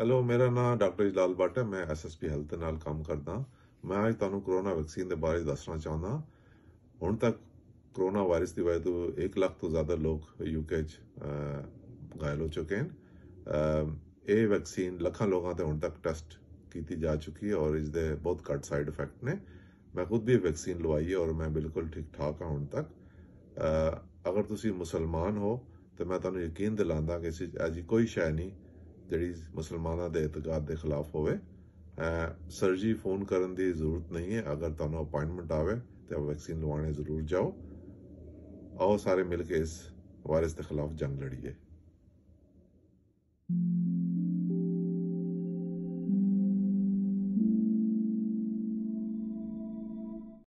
hello ਮੇਰਾ ਨਾਮ doctor Jalal but ਹੈ ਮੈਂ ਐਸਐਸਪੀ ਹੈਲਥ ਨਾਲ ਕੰਮ ਕਰਦਾ ਮੈਂ ਅੱਜ ਤੁਹਾਨੂੰ ਕਰੋਨਾ ਵੈਕਸੀਨ ਦੇ ਬਾਰੇ ਦੱਸਣਾ ਚਾਹੁੰਦਾ ਹੁਣ ਤੱਕ ਕਰੋਨਾ ਵਾਇਰਸ ਦੀ ਵਜ੍ਹਾ ਤੋਂ 1 ਲੱਖ ਤੋਂ ਜ਼ਿਆਦਾ ਲੋਕ ਯੂਕੇ 'ਚ ਗਾਇਲ ਹੋ ਚੁੱਕੇ ਹਨ ਇਹ ਵੈਕਸੀਨ ਲੱਖਾਂ ਲੋਕਾਂ ਤੇ ਹੁਣ ਤੱਕ ਟੈਸਟ ਕੀਤੀ ਜਾ ਚੁੱਕੀ ਹੈ ਔਰ ਇਸ ਦੇ ਬਹੁਤ ਘੱਟ ਸਾਈਡ ਇਫੈਕਟ ਨੇ ਮੈਂ ਖੁਦ ਵੀ ਵੈਕਸੀਨ ਲਵਾਈ ਹੈ ਔਰ ਮੈਂ ਬਿਲਕੁਲ ਠੀਕ ਠਾਕ ਹਾਂ ਹੁਣ ਤੱਕ ਅਗਰ ਤੁਸੀਂ ਮੁਸਲਮਾਨ ਹੋ ਤੇ ਮੈਂ ਤੁਹਾਨੂੰ ਯਕੀਨ ਦਿਲਾਉਂਦਾ ਕਿ ਇਸ ਅਜੀ ਕੋਈ ਸ਼ੈ ਨਹੀਂ ਜਿਹੜੀ ਮੁਸਲਮਾਨਾਂ ਦੇ ਇਤਕਾਦ ਦੇ ਖਿਲਾਫ ਹੋਵੇ ਸਰਜੀ ਫੋਨ ਕਰਨ ਦੀ ਜ਼ਰੂਰਤ ਨਹੀਂ ਹੈ ਅਗਰ ਤੁਹਾਨੂੰ ਅਪਾਇੰਟਮੈਂਟ ਆਵੇ ਤੇ ਵੈਕਸੀਨ ਲਵਾਉਣੇ ਜ਼ਰੂਰ ਜਾਓ ਆਓ ਸਾਰੇ ਮਿਲ ਕੇ ਇਸ ਵਾਇਰਸ ਦੇ ਖਿਲਾਫ ਜੰਗ ਲੜੀਏ